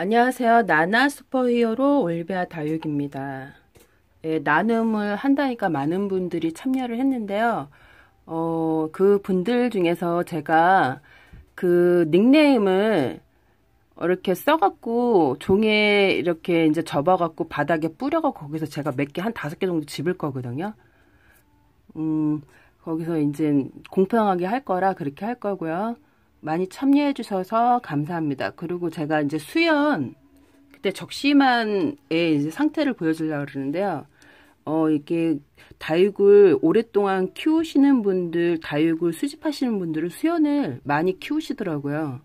안녕하세요. 나나 슈퍼히어로 올베아 다육입니다. 예, 나눔을 한다니까 많은 분들이 참여를 했는데요. 어, 그 분들 중에서 제가 그 닉네임을 이렇게 써갖고 종에 이렇게 이제 접어갖고 바닥에 뿌려갖고 거기서 제가 몇 개 한 다섯 개 정도 집을 거거든요. 음, 거기서 이제 공평하게 할 거라 그렇게 할 거고요. 많이 참여해 주셔서 감사합니다. 그리고 제가 이제 수연 그때 적심한의 이제 상태를 보여주려고 그러는데요. 어, 이게 다육을 오랫동안 키우시는 분들, 다육을 수집하시는 분들은 수연을 많이 키우시더라고요.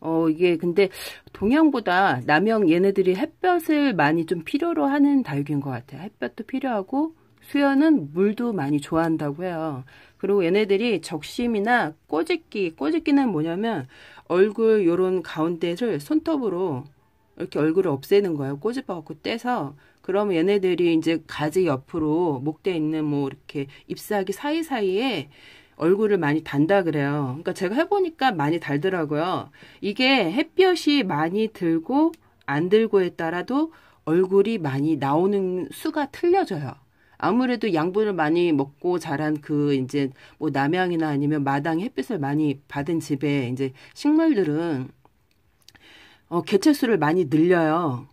어, 이게 근데 동양보다 남양 얘네들이 햇볕을 많이 좀 필요로 하는 다육인 것 같아요. 햇볕도 필요하고 수연은 물도 많이 좋아한다고 해요. 그리고 얘네들이 적심이나 꼬집기, 꼬집기는 뭐냐면 얼굴 요런 가운데를 손톱으로 이렇게 얼굴을 없애는 거예요. 꼬집어갖고 떼서 그럼 얘네들이 이제 가지 옆으로 목대 있는 뭐 이렇게 잎사귀 사이사이에 얼굴을 많이 단다 그래요. 그러니까 제가 해보니까 많이 달더라고요. 이게 햇볕이 많이 들고 안 들고에 따라도 얼굴이 많이 나오는 수가 틀려져요. 아무래도 양분을 많이 먹고 자란 그 이제 뭐 남향이나 아니면 마당 햇빛을 많이 받은 집에 이제 식물들은 어, 개체수를 많이 늘려요.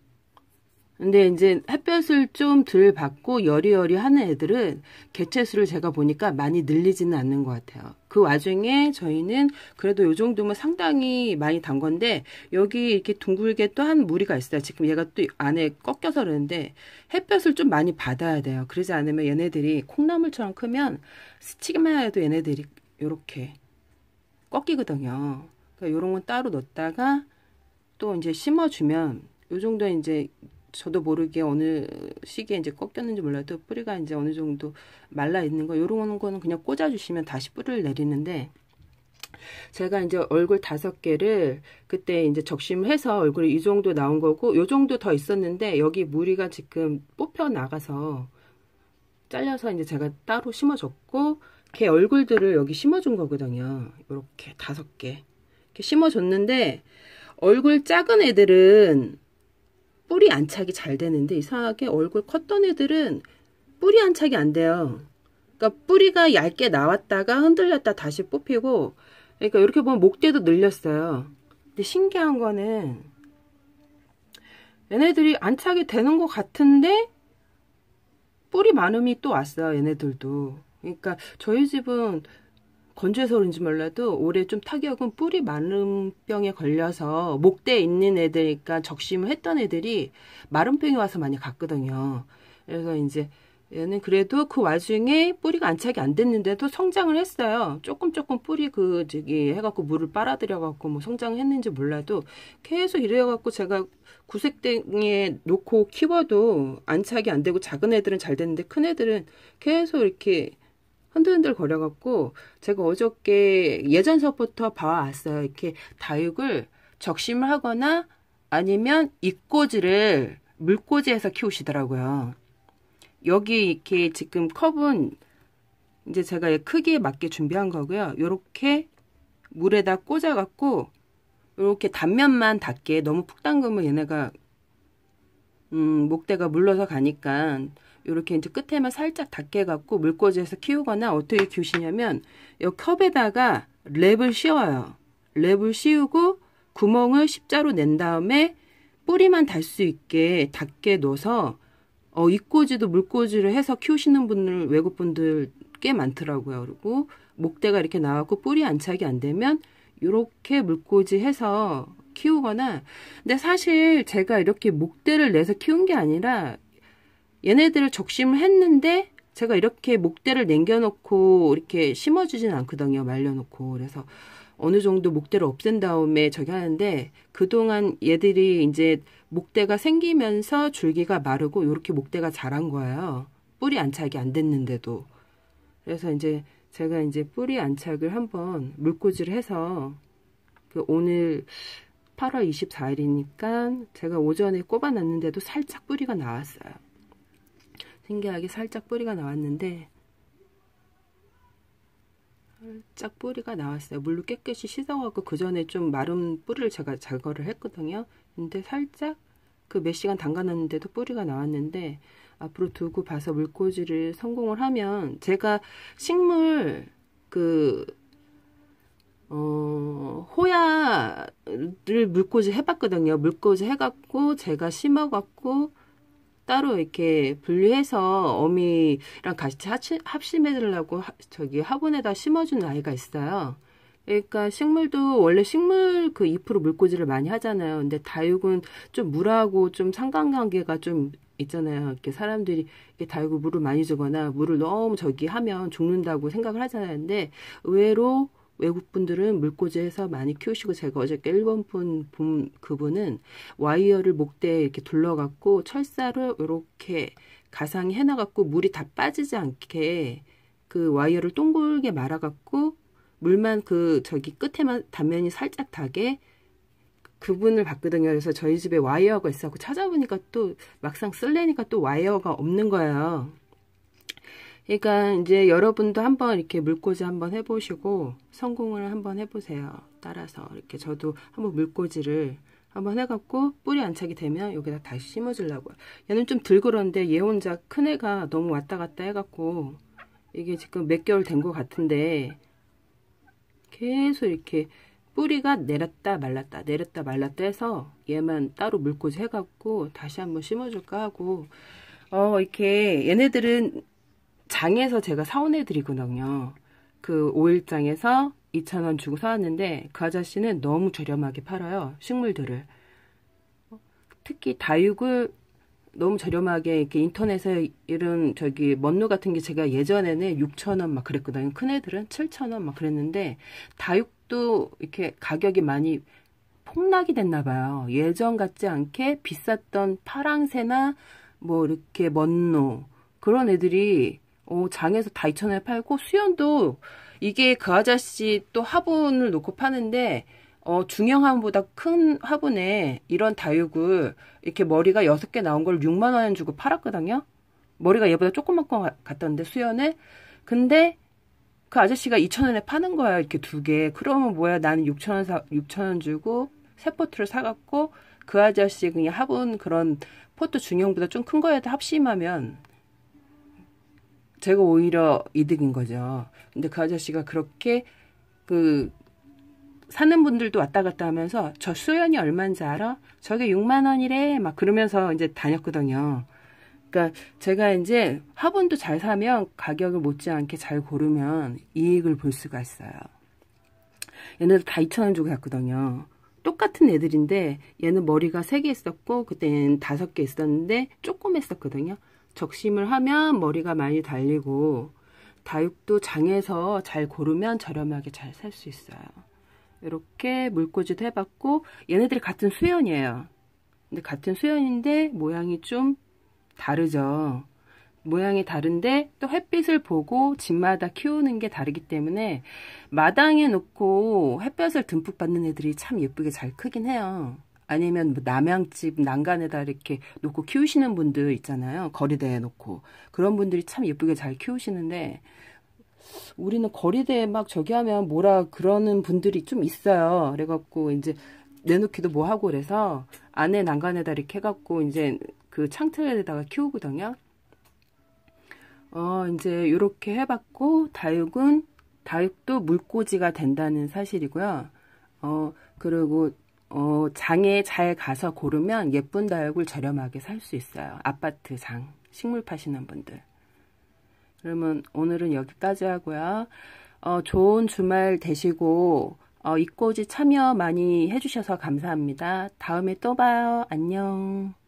근데 이제 햇볕을 좀 덜 받고 여리여리 하는 애들은 개체수를 제가 보니까 많이 늘리지는 않는 것 같아요. 그 와중에 저희는 그래도 요 정도면 상당히 많이 단 건데 여기 이렇게 둥글게 또 한 무리가 있어요. 지금 얘가 또 안에 꺾여서 그러는데 햇볕을 좀 많이 받아야 돼요. 그러지 않으면 얘네들이 콩나물처럼 크면 스치기만 해도 얘네들이 요렇게 꺾이거든요. 그러니까 요런 건 따로 넣었다가 또 이제 심어주면 요 정도 이제 저도 모르게 어느 시기에 이제 꺾였는지 몰라도 뿌리가 이제 어느 정도 말라 있는 거 요런 거는 그냥 꽂아주시면 다시 뿌리를 내리는데 제가 이제 얼굴 다섯 개를 그때 이제 적심해서 얼굴이 이 정도 나온 거고 요 정도 더 있었는데 여기 무리가 지금 뽑혀 나가서 잘려서 이제 제가 따로 심어줬고 걔 얼굴들을 여기 심어준 거거든요. 이렇게 다섯 개 이렇게 심어줬는데 얼굴 작은 애들은 뿌리 안착이 잘 되는데 이상하게 얼굴 컸던 애들은 뿌리 안착이 안 돼요. 그러니까 뿌리가 얇게 나왔다가 흔들렸다 다시 뽑히고 그러니까 이렇게 보면 목대도 늘렸어요. 근데 신기한 거는 얘네들이 안착이 되는 것 같은데 뿌리 많음이 또 왔어요. 얘네들도. 그러니까 저희 집은 건조해서 그런지 몰라도 올해 좀 타격은 뿌리 마름병에 걸려서 목대에 있는 애들이니까 적심을 했던 애들이 마른병이 와서 많이 갔거든요. 그래서 이제 얘는 그래도 그 와중에 뿌리가 안착이 안 됐는데도 성장을 했어요. 조금 조금 뿌리 그 저기 해갖고 물을 빨아들여갖고 뭐 성장했는지 몰라도 계속 이래갖고 제가 구색등에 놓고 키워도 안착이 안 되고 작은 애들은 잘 됐는데 큰 애들은 계속 이렇게 흔들흔들 거려갖고 제가 어저께 예전 수부터 봐왔어요. 이렇게 다육을 적심을 하거나 아니면 잎꽂이를 물꽂이에서 키우시더라고요. 여기 이렇게 지금 컵은 이제 제가 크기에 맞게 준비한 거고요. 이렇게 물에다 꽂아갖고 이렇게 단면만 닿게 너무 푹 담그면 얘네가 음, 목대가 물러서 가니까 이렇게 이제 끝에만 살짝 닿게 갖고 물꽂이에서 키우거나 어떻게 키우시냐면 이 컵에다가 랩을 씌워요. 랩을 씌우고 구멍을 십자로 낸 다음에 뿌리만 달 수 있게 닿게 넣어서 어, 이꼬지도 물꽂이를 해서 키우시는 분들 외국분들 꽤 많더라고요. 그리고 목대가 이렇게 나왔고 뿌리 안착이 안 되면 이렇게 물꽂이 해서 키우거나 근데 사실 제가 이렇게 목대를 내서 키운 게 아니라 얘네들을 적심을 했는데 제가 이렇게 목대를 남겨놓고 이렇게 심어주진 않거든요. 말려놓고. 그래서 어느 정도 목대를 없앤 다음에 저기 하는데 그동안 얘들이 이제 목대가 생기면서 줄기가 마르고 이렇게 목대가 자란 거예요. 뿌리 안착이 안 됐는데도. 그래서 이제 제가 이제 뿌리 안착을 한번 물꽂이를 해서 그 오늘 8월 24일이니까 제가 오전에 꼽아놨는데도 살짝 뿌리가 나왔어요. 신기하게 살짝 뿌리가 나왔는데 살짝 뿌리가 나왔어요. 물로 깨끗이 씻어갖고 그 전에 좀 마른 뿌리를 제가 제거를 했거든요. 근데 살짝 그 몇 시간 담가놨는데도 뿌리가 나왔는데 앞으로 두고 봐서 물꽂이를 성공을 하면 제가 식물 그 어, 호야를 물꽂이 해봤거든요. 물꽂이 해갖고 제가 심어갖고 따로 이렇게 분리해서 어미랑 같이 합심해달라고 저기 화분에다 심어준 아이가 있어요. 그러니까 식물도 원래 식물 그 잎으로 물꽂이를 많이 하잖아요. 근데 다육은 좀 물하고 좀 상관관계가 좀 있잖아요. 이렇게 사람들이 이렇게 다육을 물을 많이 주거나 물을 너무 저기 하면 죽는다고 생각을 하잖아요. 근데 의외로 외국분들은 물꽂이에서 많이 키우시고 제가 어저께 일본 분 그분은 와이어를 목대에 이렇게 둘러갖고 철사를 이렇게 가상이 해놔갖고 물이 다 빠지지 않게 그 와이어를 동글게 말아갖고 물만 그 저기 끝에만 단면이 살짝 닿게 그분을 봤거든요. 그래서 저희 집에 와이어가 있어갖고 찾아보니까 또 막상 쓸래니까 또 와이어가 없는 거예요. 그러니까 이제 여러분도 한번 이렇게 물꽂이 한번 해보시고 성공을 한번 해보세요. 따라서 이렇게 저도 한번 물꽂이를 한번 해갖고 뿌리 안착이 되면 여기다 다시 심어주려고요. 얘는 좀덜 그런데 얘 혼자 큰 애가 너무 왔다 갔다 해갖고 이게 지금 몇 개월 된 것 같은데 계속 이렇게 뿌리가 내렸다 말랐다 내렸다 말랐다 해서 얘만 따로 물꽂이 해갖고 다시 한번 심어줄까 하고 어 이렇게 얘네들은 장에서 제가 사온해 드리거든요. 그5일장에서 2,000원 주고 사왔는데 그 아저씨는 너무 저렴하게 팔아요. 식물들을. 특히 다육을 너무 저렴하게 이렇게 인터넷에 이런 저기 먼루 같은 게 제가 예전에는 6,000원 막 그랬거든요. 큰 애들은 7,000원 막 그랬는데 다육도 이렇게 가격이 많이 폭락이 됐나 봐요. 예전 같지 않게 비쌌던 파랑새나 뭐 이렇게 먼노 그런 애들이 어, 장에서 다 2,000원에 팔고 수연도 이게 그 아저씨 또 화분을 놓고 파는데 어, 중형 화분보다 큰 화분에 이런 다육을 이렇게 머리가 6개 나온 걸 6만 원 주고 팔았거든요. 머리가 얘보다 조그만 것 같던데 수연에. 근데 그 아저씨가 2,000원에 파는 거야. 이렇게 두 개. 그러면 뭐야? 나는 6,000원 사 6,000원 주고 새 포트를 사 갖고 그 아저씨 그냥 화분 그런 포트 중형보다 좀 큰 거에다 합심하면 제가 오히려 이득인 거죠. 근데 그 아저씨가 그렇게 그 사는 분들도 왔다 갔다 하면서 저 수연이 얼마인지 알아? 저게 6만 원이래. 막 그러면서 이제 다녔거든요. 그러니까 제가 이제 화분도 잘 사면 가격을 못지않게 잘 고르면 이익을 볼 수가 있어요. 얘네들 다2천원 주고 샀거든요. 똑같은 애들인데 얘는 머리가 3개 있었고 그때는 5개 있었는데 조금 했었거든요. 적심을 하면 머리가 많이 달리고 다육도 장에서 잘 고르면 저렴하게 잘 살 수 있어요. 이렇게 물꽂이도 해봤고 얘네들이 같은 수연이에요. 근데 같은 수연인데 모양이 좀 다르죠. 모양이 다른데 또 햇빛을 보고 집마다 키우는 게 다르기 때문에 마당에 놓고 햇볕을 듬뿍 받는 애들이 참 예쁘게 잘 크긴 해요. 아니면 뭐 남양집 난간에다 이렇게 놓고 키우시는 분들 있잖아요. 거리대에 놓고. 그런 분들이 참 예쁘게 잘 키우시는데 우리는 거리대에 막 저기 하면 뭐라 그러는 분들이 좀 있어요. 그래갖고 이제 내놓기도 뭐 하고 그래서 안에 난간에다 이렇게 해갖고 이제 그 창틀에다가 키우거든요. 어, 이제 이렇게 해봤고, 다육은, 다육도 물꽂이가 된다는 사실이고요. 어, 그리고 어, 장에 잘 가서 고르면 예쁜 다육을 저렴하게 살 수 있어요. 아파트 장, 식물 파시는 분들. 그러면 오늘은 여기까지 하고요. 어, 좋은 주말 되시고 어, 이꼬지 참여 많이 해주셔서 감사합니다. 다음에 또 봐요. 안녕.